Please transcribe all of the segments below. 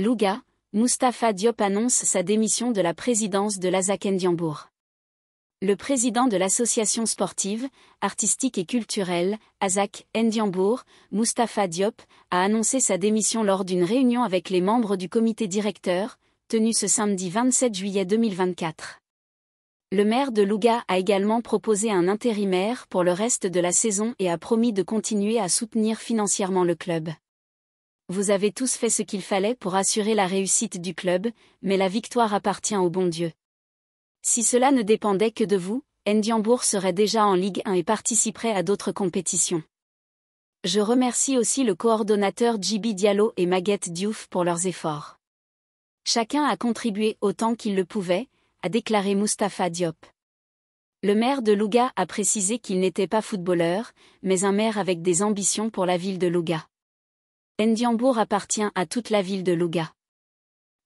Louga, Mustapha Diop annonce sa démission de la présidence de Ndiambour. Le président de l'association sportive, artistique et culturelle, Azak Ndiambourg, Mustapha Diop, a annoncé sa démission lors d'une réunion avec les membres du comité directeur, tenue ce samedi 27 juillet 2024. Le maire de Louga a également proposé un intérimaire pour le reste de la saison et a promis de continuer à soutenir financièrement le club. Vous avez tous fait ce qu'il fallait pour assurer la réussite du club, mais la victoire appartient au bon Dieu. Si cela ne dépendait que de vous, Ndiambour serait déjà en Ligue 1 et participerait à d'autres compétitions. Je remercie aussi le coordonnateur Jibi Diallo et Maguette Diouf pour leurs efforts. Chacun a contribué autant qu'il le pouvait, a déclaré Mustapha Diop. Le maire de Louga a précisé qu'il n'était pas footballeur, mais un maire avec des ambitions pour la ville de Louga. Ndiambour appartient à toute la ville de Louga.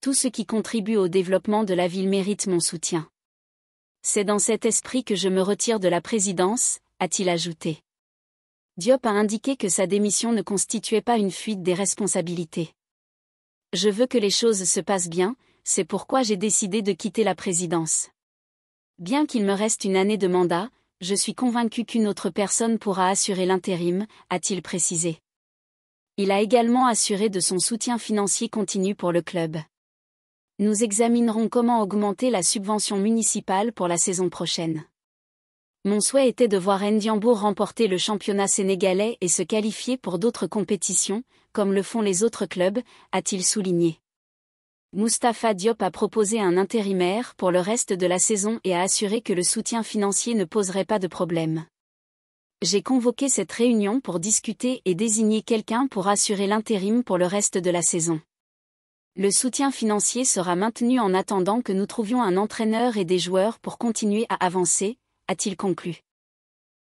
Tout ce qui contribue au développement de la ville mérite mon soutien. C'est dans cet esprit que je me retire de la présidence, a-t-il ajouté. Diop a indiqué que sa démission ne constituait pas une fuite des responsabilités. Je veux que les choses se passent bien, c'est pourquoi j'ai décidé de quitter la présidence. Bien qu'il me reste une année de mandat, je suis convaincu qu'une autre personne pourra assurer l'intérim, a-t-il précisé. Il a également assuré de son soutien financier continu pour le club. Nous examinerons comment augmenter la subvention municipale pour la saison prochaine. Mon souhait était de voir Ndiambour remporter le championnat sénégalais et se qualifier pour d'autres compétitions, comme le font les autres clubs, a-t-il souligné. Mustapha Diop a proposé un intérimaire pour le reste de la saison et a assuré que le soutien financier ne poserait pas de problème j'ai convoqué cette réunion pour discuter et désigner quelqu'un pour assurer l'intérim pour le reste de la saison. Le soutien financier sera maintenu en attendant que nous trouvions un entraîneur et des joueurs pour continuer à avancer, a-t-il conclu.